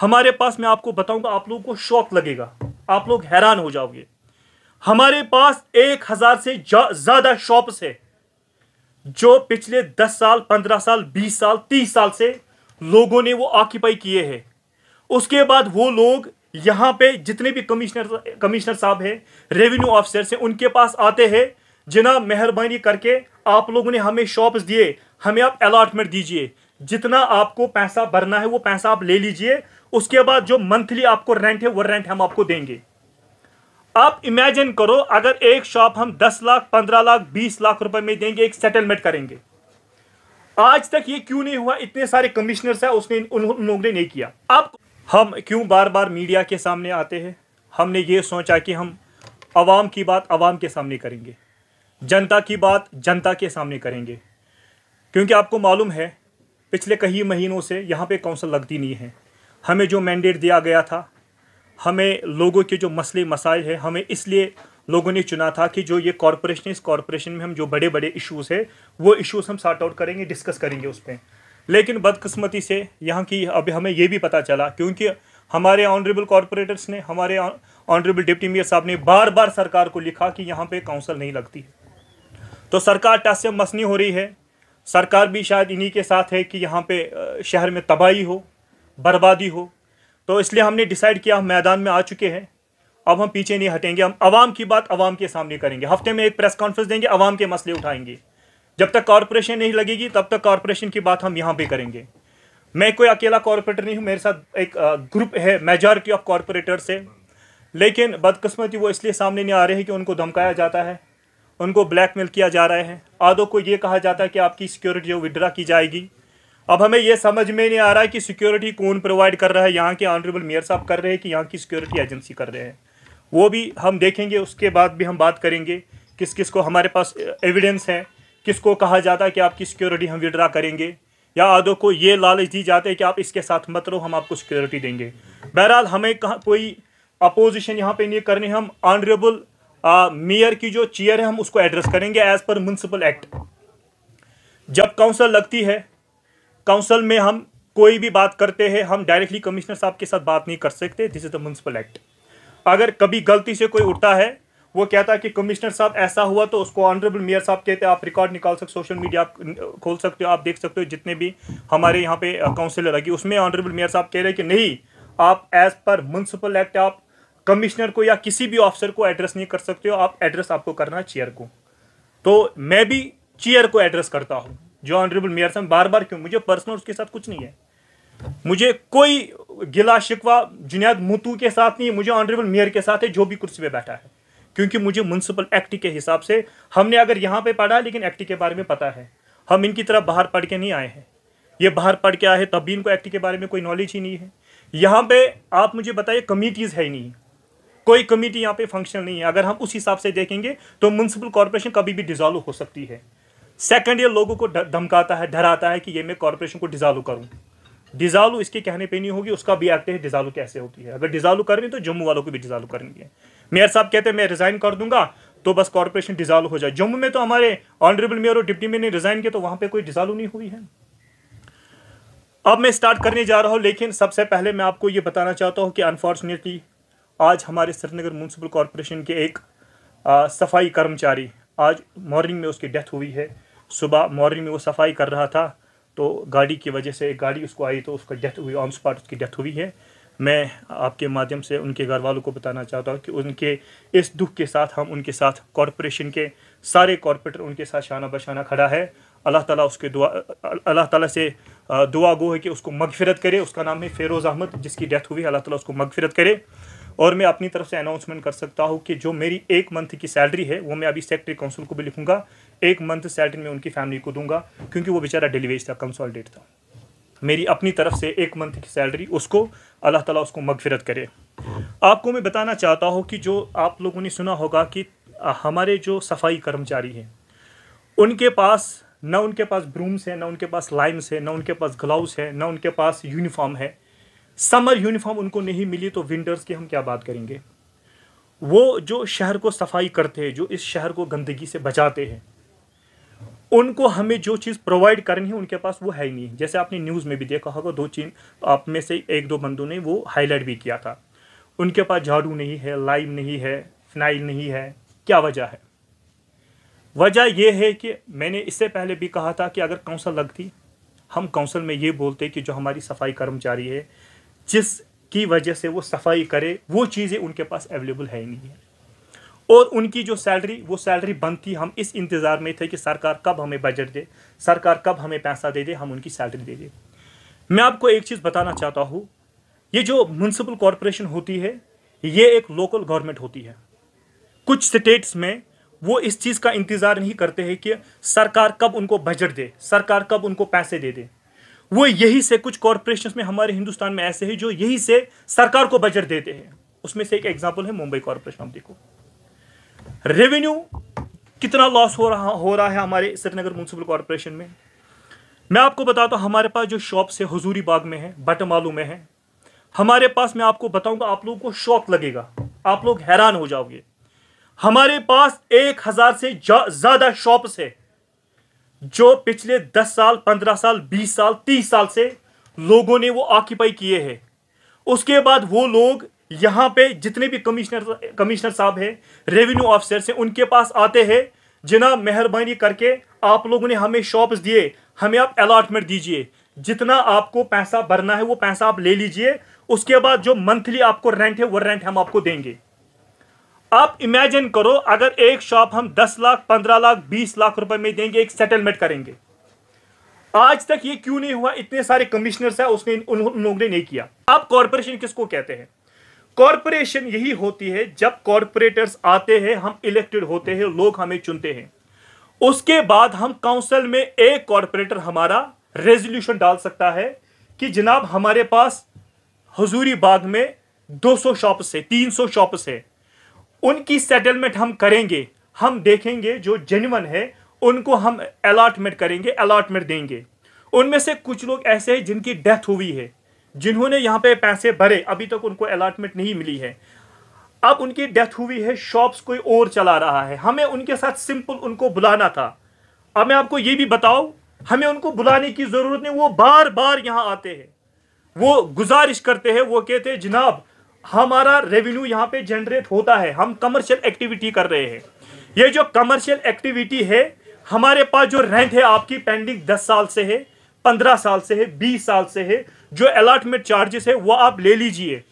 हमारे पास मैं आपको बताऊंगा आप लोगों को शौक लगेगा आप लोग हैरान हो जाओगे हमारे पास एक हजार से ज्यादा शॉप्स है जो पिछले दस साल पंद्रह साल बीस साल तीस साल से लोगों ने वो ऑक्यूपाई किए हैं उसके बाद वो लोग यहाँ पे जितने भी कमिश्नर कमिश्नर साहब हैं रेवेन्यू ऑफिसर से उनके पास आते हैं जिना मेहरबानी करके आप लोगों ने हमें शॉप्स दिए हमें आप अलाटमेंट दीजिए जितना आपको पैसा भरना है वो पैसा आप ले लीजिए उसके बाद जो मंथली आपको रेंट है वो रेंट हम आपको देंगे आप इमेजिन करो अगर एक शॉप हम 10 लाख 15 लाख 20 लाख रुपए में देंगे एक सेटलमेंट करेंगे आज तक ये क्यों नहीं हुआ इतने सारे कमिश्नर्स हैं उसने उन लोगों ने नहीं किया अब हम क्यों बार बार मीडिया के सामने आते हैं हमने ये सोचा कि हम आवाम की बात आवाम के सामने करेंगे जनता की बात जनता के सामने करेंगे क्योंकि आपको मालूम है पिछले कई महीनों से यहाँ पे काउंसिल लगती नहीं है हमें जो मैंडेट दिया गया था हमें लोगों के जो मसले मसाइल है हमें इसलिए लोगों ने चुना था कि जो ये कॉरपोरेशन इस कॉरपोरेशन में हम जो बड़े बड़े इश्यूज़ है वो इश्यूज़ हम सॉर्ट आउट करेंगे डिस्कस करेंगे उस पर लेकिन बदकस्मती से यहाँ की अब हमें ये भी पता चला क्योंकि हमारे ऑनरेबल कॉरपोरेटर्स ने हमारे ऑनरेबल डिप्टी मेयर साहब ने बार बार सरकार को लिखा कि यहाँ पे काउंसिल नहीं लगती तो सरकार टस मसनी हो रही है सरकार भी शायद इन्हीं के साथ है कि यहाँ पे शहर में तबाही हो बर्बादी हो तो इसलिए हमने डिसाइड किया हम मैदान में आ चुके हैं अब हम पीछे नहीं हटेंगे हम आवाम की बात आवाम के सामने करेंगे हफ्ते में एक प्रेस कॉन्फ्रेंस देंगे आवाम के मसले उठाएंगे जब तक कॉरपोरेशन नहीं लगेगी तब तक कॉरपोरेशन की बात हम यहाँ पर करेंगे मैं कोई अकेला कॉरपोरेटर नहीं हूँ मेरे साथ एक ग्रुप है मेजॉरिटी ऑफ कॉरपोरेटर्स है लेकिन बदकस्मती वो इसलिए सामने नहीं आ रही है कि उनको धमकाया जाता है उनको ब्लैकमेल किया जा रहा है आदो को ये कहा जाता है कि आपकी सिक्योरिटी जो विड्रा की जाएगी अब हमें यह समझ में नहीं आ रहा है कि सिक्योरिटी कौन प्रोवाइड कर रहा है यहाँ के ऑनरेबल मेयर साहब कर रहे हैं कि यहाँ की सिक्योरिटी एजेंसी कर रहे हैं वो भी हम देखेंगे उसके बाद भी हम बात करेंगे किस किस को हमारे पास एविडेंस है किसको कहा जाता है कि आपकी सिक्योरिटी हम विड्रा करेंगे या आदो को ये लालच दी जाती है कि आप इसके साथ मत रहो हम आपको सिक्योरिटी देंगे बहरहाल हमें कहा कोई अपोजिशन यहाँ पे नहीं करनी हम ऑनरेबल मेयर की जो चेयर है हम उसको एड्रेस करेंगे एज पर म्यूनसिपल एक्ट जब काउंसिल लगती है काउंसिल में हम कोई भी बात करते हैं हम डायरेक्टली कमिश्नर साहब के साथ बात नहीं कर सकते this is the municipal act अगर कभी गलती से कोई उठता है वो कहता है कि कमिश्नर साहब ऐसा हुआ तो उसको ऑनरेबल मेयर साहब कहते हैं आप रिकॉर्ड निकाल सकते सोशल मीडिया आप खोल सकते हो आप देख सकते हो जितने भी हमारे यहाँ पे काउंसिलर लगी उसमें ऑनरेबल मेयर साहब कह रहे हैं कि नहीं आप एज पर म्यूनसिपल एक्ट आप कमिश्नर को या किसी भी ऑफिसर को एड्रेस नहीं कर सकते हो आप एड्रेस आपको करना चेयर को तो मैं भी चेयर को एड्रेस करता हूँ जो ऑनरेबल मेयर साहब बार बार क्यों मुझे पर्सनल उसके साथ कुछ नहीं है मुझे कोई गिला शिकवा जुनियाद मुतू के साथ नहीं मुझे ऑनरेबल मेयर के साथ है जो भी कुर्सी पे बैठा है क्योंकि मुझे म्यूनसिपल एक्ट के हिसाब से हमने अगर यहाँ पे पढ़ा है लेकिन एक्ट के बारे में पता है हम इनकी तरफ बाहर पढ़ के नहीं आए हैं ये बाहर पढ़ के आए हैं तब भी इनको एक्ट के बारे में कोई नॉलेज ही नहीं है यहाँ पे आप मुझे बताइए कमिटीज़ है ही नहीं कोई कमेटी यहाँ पे फंक्शन नहीं है अगर हम उस हिसाब से देखेंगे तो म्यूनसिपल कॉरपोरेशन कभी भी डिजॉल्व हो सकती है सेकंड ईयर लोगों को धमकाता है डराता है कि ये मैं कॉरपोरेशन को डिजॉल्व करूँ डिजॉल्व इसके कहने पे नहीं होगी उसका भी एक्ट है डिजॉल्व कैसे होती है अगर डिजॉल्व करें तो जम्मू वालों को भी डिजॉल्व करेंगे मेयर साहब कहते हैं मैं रिज़ाइन कर दूंगा तो बस कॉरपोरेशन डिजॉल्व हो जाए जम्मू में तो हमारे ऑनरेबल मेयर और डिप्टी मेयर ने रिज़ाइन किया तो वहां पर कोई डिजॉल्व नहीं हुई है अब मैं स्टार्ट करने जा रहा हूं लेकिन सबसे पहले मैं आपको ये बताना चाहता हूं कि अनफॉर्चुनेटली आज हमारे श्रीनगर म्यूनसिपल कॉरपोरेशन के एक आ, सफाई कर्मचारी आज मॉर्निंग में उसकी डेथ हुई है सुबह मॉर्निंग में वो सफाई कर रहा था तो गाड़ी की वजह से एक गाड़ी उसको आई तो उसका डेथ हुई ऑन स्पॉट उसकी डेथ हुई है मैं आपके माध्यम से उनके घर वालों को बताना चाहता हूँ कि उनके इस दुख के साथ हम उनके साथ कॉरपोरेशन के सारे कॉरपोरेटर उनके साथ शाना बशाना खड़ा है अल्लाह ताला उसके दुआ अल्लाह ताला से दुआ गो है कि उसको मगफिरत करे उसका नाम है फ़ेरोज़ अहमद जिसकी डेथ हुई है अल्लाह ताला उसको मगफिरत करे और मैं अपनी तरफ से अनाउंसमेंट कर सकता हूँ कि जो मेरी एक मंथ की सैलरी है वो मैं अभी सेक्रेटरी काउंसिल को भी लिखूंगा एक मंथ सैलरी मैं उनकी फैमिली को दूंगा क्योंकि वो बेचारा डिलीवेज था कंसॉलिडेट था मेरी अपनी तरफ से एक मंथ की सैलरी उसको अल्लाह ताला उसको मगफिरत करे आपको मैं बताना चाहता हूँ कि जो आप लोगों ने सुना होगा कि हमारे जो सफाई कर्मचारी हैं उनके पास ना उनके पास ब्रूम्स है ना उनके पास लाइम्स हैं ना उनके पास ग्लव्स है ना उनके पास यूनिफॉर्म है समर यूनिफॉर्म उनको नहीं मिली तो विंटर्स की हम क्या बात करेंगे वो जो शहर को सफाई करते हैं जो इस शहर को गंदगी से बचाते हैं उनको हमें जो चीज़ प्रोवाइड करनी है उनके पास वो है ही नहीं जैसे आपने न्यूज़ में भी देखा होगा दो चीन आप में से एक दो बंदों ने वो हाईलाइट भी किया था उनके पास झाड़ू नहीं है लाइम नहीं है फिनाइल नहीं है क्या वजह है वजह यह है कि मैंने इससे पहले भी कहा था कि अगर काउंसिल लगती हम काउंसिल में ये बोलते कि जो हमारी सफाई कर्मचारी है जिस की वजह से वो सफाई करे वो चीज़ें उनके पास अवेलेबल है ही नहीं है और उनकी जो सैलरी वो सैलरी बंद थी हम इस इंतज़ार में थे कि सरकार कब हमें बजट दे सरकार कब हमें पैसा दे दे हम उनकी सैलरी दे दे मैं आपको एक चीज़ बताना चाहता हूँ ये जो म्यूनसिपल कॉरपोरेशन होती है ये एक लोकल गवर्नमेंट होती है कुछ स्टेट्स में वो इस चीज़ का इंतज़ार नहीं करते हैं कि सरकार कब उनको बजट दे सरकार कब उनको पैसे दे दे वो यही से कुछ कॉरपोरेशन में हमारे हिंदुस्तान में ऐसे हैं जो यही से सरकार को बजट देते हैं उसमें से एक एग्जाम्पल है मुंबई कॉरपोरेशन आप देखो रेवेन्यू कितना लॉस हो रहा हो रहा है हमारे श्रीनगर म्यूनसिपल कॉरपोरेशन में मैं आपको बताता हूँ हमारे पास जो शॉप्स है हजूरी बाग में है बटमालू में है हमारे पास मैं आपको बताऊंगा आप लोगों को शौक लगेगा आप लोग हैरान हो जाओगे हमारे पास एक हजार से ज्यादा शॉप्स है जो पिछले दस साल पंद्रह साल बीस साल तीस साल से लोगों ने वो ऑक्यूपाई किए हैं उसके बाद वो लोग यहाँ पे जितने भी कमिश्नर कमिश्नर साहब हैं रेवेन्यू ऑफिसर से उनके पास आते हैं जिना मेहरबानी करके आप लोगों ने हमें शॉप्स दिए हमें आप अलाटमेंट दीजिए जितना आपको पैसा भरना है वो पैसा आप ले लीजिए उसके बाद जो मंथली आपको रेंट है वो रेंट हम आपको देंगे आप इमेजिन करो अगर एक शॉप हम दस लाख पंद्रह लाख बीस लाख रुपए में देंगे एक सेटलमेंट करेंगे आज तक ये क्यों नहीं हुआ इतने सारे कमिश्नर्स हैं उसने उन्होंने नहीं किया आप कॉरपोरेशन किसको कहते हैं कॉरपोरेशन यही होती है जब कॉरपोरेटर्स आते हैं हम इलेक्टेड होते हैं लोग हमें चुनते हैं उसके बाद हम काउंसिल में एक कॉरपोरेटर हमारा रेजोल्यूशन डाल सकता है कि जनाब हमारे पास हजूरी बाग में 200 शॉप्स है 300 शॉप्स है उनकी सेटलमेंट हम करेंगे हम देखेंगे जो जेन्यन है उनको हम अलाटमेंट करेंगे अलाटमेंट देंगे उनमें से कुछ लोग ऐसे हैं जिनकी डेथ हुई है जिन्होंने यहाँ पे पैसे भरे अभी तक उनको अलाटमेंट नहीं मिली है अब उनकी डेथ हुई है शॉप्स कोई और चला रहा है हमें उनके साथ सिंपल उनको बुलाना था अब मैं आपको ये भी बताऊँ हमें उनको बुलाने की ज़रूरत नहीं वो बार बार यहाँ आते हैं वो गुजारिश करते हैं वो कहते हैं जनाब हमारा रेवेन्यू यहाँ पे जनरेट होता है हम कमर्शियल एक्टिविटी कर रहे हैं ये जो कमर्शियल एक्टिविटी है हमारे पास जो रेंट है आपकी पेंडिंग दस साल से है पंद्रह साल से है बीस साल से है जो अलाटमेंट चार्जेस है वो आप ले लीजिए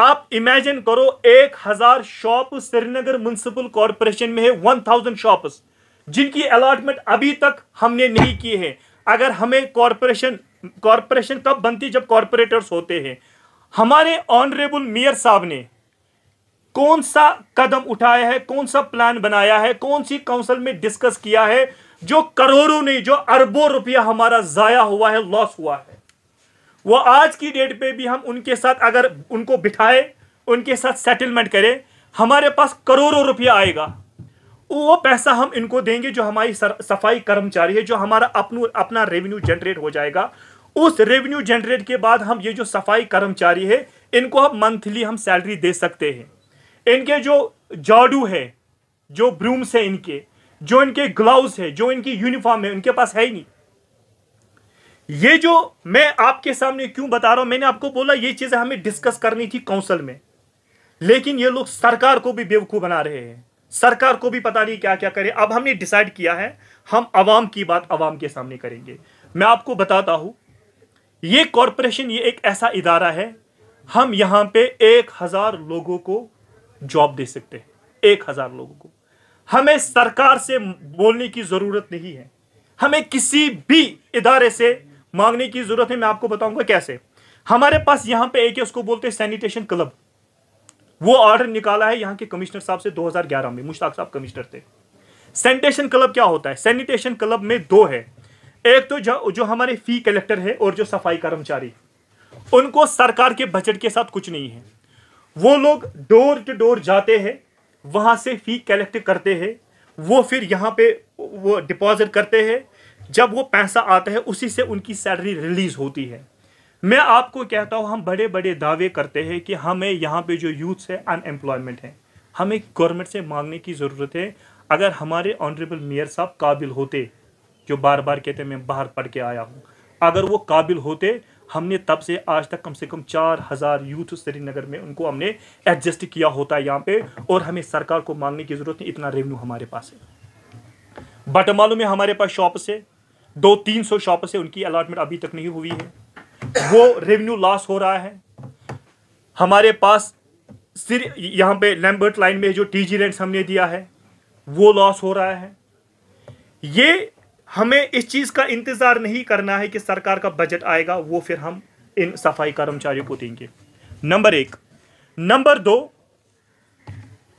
आप इमेजिन करो एक हजार शॉप श्रीनगर म्यूनसिपल कॉरपोरेशन में है वन थाउजेंड शॉप्स जिनकी अलाटमेंट अभी तक हमने नहीं की है अगर हमें कॉरपोरेशन कॉरपोरेशन कब बनती जब कॉरपोरेटर्स होते हैं हमारे ऑनरेबल मेयर साहब ने कौन सा कदम उठाया है कौन सा प्लान बनाया है कौन सी काउंसिल में डिस्कस किया है जो करोड़ों नहीं जो अरबों रुपया हमारा जाया हुआ है लॉस हुआ है वो आज की डेट पे भी हम उनके साथ अगर उनको बिठाए उनके साथ सेटलमेंट करें हमारे पास करोड़ों रुपया आएगा वो पैसा हम इनको देंगे जो हमारी सफाई कर्मचारी है जो हमारा अपनो अपना रेवेन्यू जनरेट हो जाएगा उस रेवेन्यू जनरेट के बाद हम ये जो सफाई कर्मचारी है इनको हम मंथली हम सैलरी दे सकते हैं इनके जो जाडू है जो ब्रूम्स है इनके जो इनके ग्लव्स है जो इनकी यूनिफॉर्म है उनके पास है ही नहीं ये जो मैं आपके सामने क्यों बता रहा हूं मैंने आपको बोला ये चीजें हमें डिस्कस करनी थी काउंसिल में लेकिन ये लोग सरकार को भी बेवकूफ बना रहे हैं सरकार को भी पता नहीं क्या क्या करे अब हमने डिसाइड किया है हम आवाम की बात आवाम के सामने करेंगे मैं आपको बताता हूं ये कॉरपोरेशन ये एक ऐसा इदारा है हम यहाँ पे एक हज़ार लोगों को जॉब दे सकते हैं एक हज़ार लोगों को हमें सरकार से बोलने की ज़रूरत नहीं है हमें किसी भी इदारे से मांगने की ज़रूरत है मैं आपको बताऊंगा कैसे हमारे पास यहाँ पे एक है उसको बोलते हैं सैनिटेशन क्लब वो ऑर्डर निकाला है यहाँ के कमिश्नर साहब से 2011 में मुश्ताक साहब कमिश्नर थे सैनिटेशन क्लब क्या होता है सैनिटेशन क्लब में दो है एक तो जो, जो हमारे फी कलेक्टर है और जो सफाई कर्मचारी उनको सरकार के बजट के साथ कुछ नहीं है वो लोग डोर टू डोर जाते हैं वहाँ से फी कलेक्ट करते हैं वो फिर यहाँ पे वो डिपॉजिट करते हैं जब वो पैसा आता है उसी से उनकी सैलरी रिलीज़ होती है मैं आपको कहता हूँ हम बड़े बड़े दावे करते हैं कि हमें यहाँ पे जो यूथ्स है अनएम्प्लॉयमेंट है हमें गवर्नमेंट से मांगने की ज़रूरत है अगर हमारे ऑनरेबल मेयर साहब काबिल होते जो बार बार कहते हैं मैं बाहर पढ़ के आया हूँ अगर वो काबिल होते हमने तब से आज तक कम से कम चार हज़ार यूथ श्रीनगर में उनको हमने एडजस्ट किया होता है यहाँ पे और हमें सरकार को मांगने की ज़रूरत नहीं इतना रेवेन्यू हमारे पास है बटमालू में हमारे पास शॉप्स है दो तीन सौ शॉप्स है उनकी अलाटमेंट अभी तक नहीं हुई है वो रेवेन्यू लॉस हो रहा है हमारे पास सिर यहाँ पे लैम्बर्ट लाइन में जो टी जी हमने दिया है वो लॉस हो रहा है ये हमें इस चीज़ का इंतज़ार नहीं करना है कि सरकार का बजट आएगा वो फिर हम इन सफाई कर्मचारियों को देंगे नंबर एक नंबर दो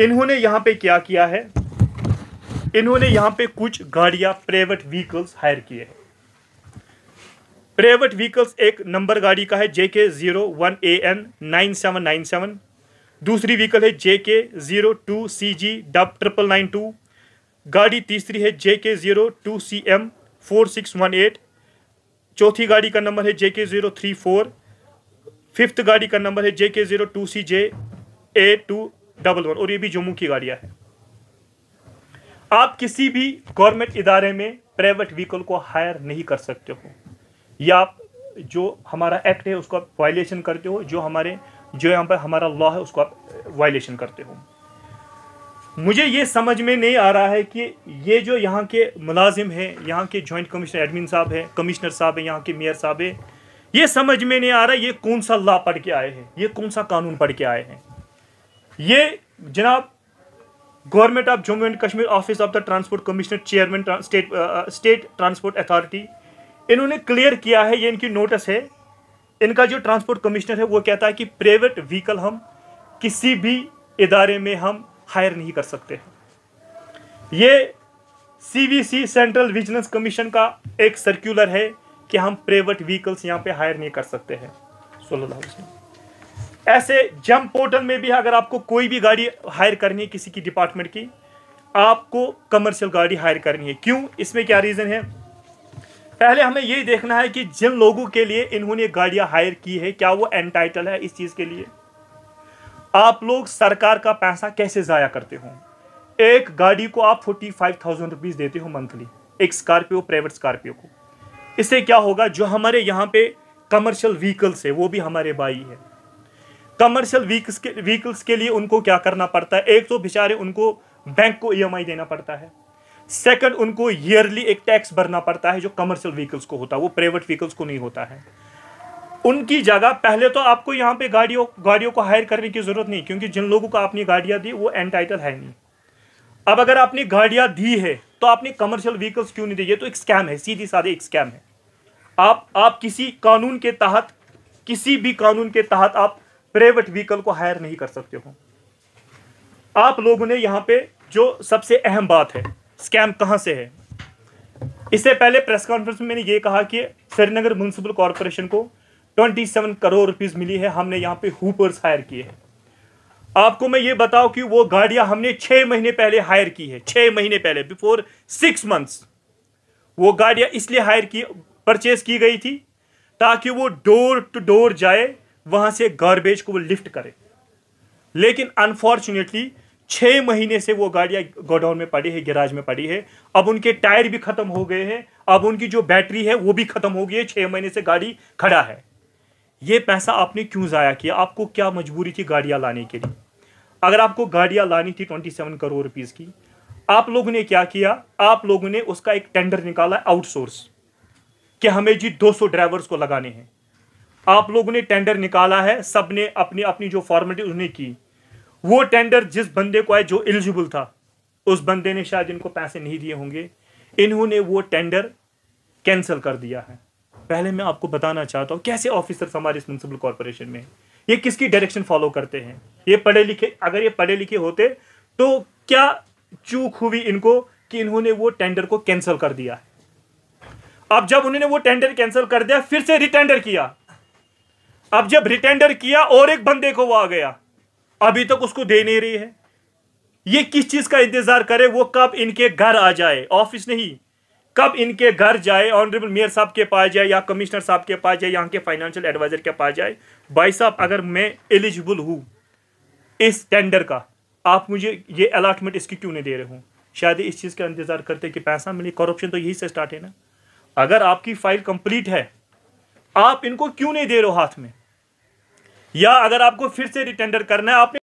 इन्होंने यहां पे क्या किया है इन्होंने यहां पे कुछ गाड़ियां प्राइवेट व्हीकल्स हायर किए हैं प्राइवेट व्हीकल्स एक नंबर गाड़ी का है JK zero one A N nine seven nine seven दूसरी व्हीकल है JK zero two C G dub triple nine two गाड़ी तीसरी है J K zero two C M four six one eight चौथी गाड़ी का नंबर है J K zero three four fifth गाड़ी का नंबर है J K zero two C J A two double one और ये भी जम्मू की गाड़ियाँ हैं आप किसी भी गवर्नमेंट इदारे में प्राइवेट व्हीकल को हायर नहीं कर सकते हो या आप जो हमारा एक्ट है उसको आप वायलेशन करते हो जो हमारे जो यहाँ पर हमारा लॉ है उसको आप वायलेशन करते हो मुझे ये समझ में नहीं आ रहा है कि ये जो यहाँ के मुलाजिम हैं यहाँ के जॉइंट कमिश्नर एडमिन साहब हैं कमिश्नर साहब हैं यहाँ के मेयर साहब हैं ये समझ में नहीं आ रहा ये कौन सा लॉ पढ़ के आए हैं ये कौन सा कानून पढ़ के आए हैं ये जनाब government of Jammu and Kashmir office of the transport commissioner chairman state state transport authority इन्होंने क्लियर किया है ये इनकी नोटिस है इनका जो ट्रांसपोर्ट कमिश्नर है वो कहता है कि प्राइवेट व्हीकल हम किसी भी इदारे में हम हायर नहीं कर सकते ये सीवीसी सेंट्रल विजिलेंस कमीशन का एक सर्क्यूलर है कि हम प्राइवेट व्हीकल्स यहाँ पे हायर नहीं कर सकते हैं में ऐसे जम पोर्टल में भी अगर आपको कोई भी गाड़ी हायर करनी है किसी की डिपार्टमेंट की आपको कमर्शियल गाड़ी हायर करनी है क्यों इसमें क्या रीज़न है पहले हमें ये देखना है कि जिन लोगों के लिए इन्होंने गाड़ियाँ हायर की है क्या वो एंटाइटल है इस चीज़ के लिए आप लोग सरकार का पैसा कैसे ज़ाया करते हो एक गाड़ी को आप फोर्टी फाइव थाउजेंड रुपीज़ देते हो मंथली एक स्कॉर्पियो प्राइवेट स्कॉर्पियो को इससे क्या होगा जो हमारे यहाँ पे कमर्शियल व्हीकल्स है वो भी हमारे भाई है कमर्शियल व्हीकल्स के व्हीकल्स के लिए उनको क्या करना पड़ता है एक तो बेचारे उनको बैंक को ई e देना पड़ता है सेकंड उनको ईयरली एक टैक्स भरना पड़ता है जो कमर्शियल व्हीकल्स को होता है वो प्राइवेट व्हीकल्स को नहीं होता है उनकी जगह पहले तो आपको यहाँ पे गाड़ियों गाड़ियों को हायर करने की ज़रूरत नहीं क्योंकि जिन लोगों को आपने गाड़ियाँ दी वो एंटाइटल है नहीं अब अगर आपने गाड़ियाँ दी है तो आपने कमर्शियल व्हीकल्स क्यों नहीं दी ये तो एक स्कैम है सीधी साधे एक स्कैम है आप आप किसी कानून के तहत किसी भी कानून के तहत आप प्राइवेट व्हीकल को हायर नहीं कर सकते हो आप लोगों ने यहाँ पे जो सबसे अहम बात है स्कैम कहाँ से है इससे पहले प्रेस कॉन्फ्रेंस में मैंने ये कहा कि श्रीनगर म्यूनसिपल कॉरपोरेशन को ट्वेंटी सेवन करोड़ रुपीज़ मिली है हमने यहाँ पे हुपर्स हायर किए हैं आपको मैं ये बताऊं कि वो गाड़ियां हमने छः महीने पहले हायर की है छह महीने पहले बिफोर सिक्स मंथ्स वो गाड़ियां इसलिए हायर की परचेज की गई थी ताकि वो डोर टू डोर जाए वहाँ से गार्बेज को वो लिफ्ट करे लेकिन अनफॉर्चुनेटली छः महीने से वो गाड़ियाँ गोडाउन में पड़ी है गैराज में पड़ी है अब उनके टायर भी ख़त्म हो गए हैं अब उनकी जो बैटरी है वो भी ख़त्म हो गई है छः महीने से गाड़ी खड़ा है ये पैसा आपने क्यों ज़ाया किया आपको क्या मजबूरी थी गाड़ियाँ लाने के लिए अगर आपको गाड़ियाँ लानी थी ट्वेंटी सेवन करोड़ रुपीज़ की आप लोगों ने क्या किया आप लोगों ने उसका एक टेंडर निकाला आउटसोर्स कि हमें जी 200 ड्राइवर्स को लगाने हैं आप लोगों ने टेंडर निकाला है सब ने अपनी अपनी जो फॉर्मेलिटी उन्हें की वो टेंडर जिस बंदे को आए जो एलिजिबल था उस बंदे ने शायद इनको पैसे नहीं दिए होंगे इन्होंने वो टेंडर कैंसिल कर दिया है पहले मैं आपको बताना चाहता हूँ कैसे ऑफिसर्स हमारे इस म्यूनसिपल कॉरपोरेशन में ये किसकी डायरेक्शन फॉलो करते हैं ये पढ़े लिखे अगर ये पढ़े लिखे होते तो क्या चूक हुई इनको कि इन्होंने वो टेंडर को कैंसिल कर दिया अब जब उन्होंने वो टेंडर कैंसिल कर दिया फिर से रिटेंडर किया अब जब रिटेंडर किया और एक बंदे को वो आ गया अभी तक उसको दे नहीं रही है ये किस चीज का इंतजार करे वो कब इनके घर आ जाए ऑफिस नहीं कब इनके घर जाए ऑनरेबल मेयर साहब के पास जाए या कमिश्नर साहब के पास जाए यहाँ के फाइनेंशियल एडवाइजर के पास जाए भाई साहब अगर मैं एलिजिबल हूँ इस टेंडर का आप मुझे ये अलाटमेंट इसकी क्यों नहीं दे रहे हो शायद इस चीज़ का इंतज़ार करते कि पैसा मिले करप्शन तो यही से स्टार्ट है ना अगर आपकी फाइल कंप्लीट है आप इनको क्यों नहीं दे रहे हो हाथ में या अगर आपको फिर से रिटेंडर करना है आपने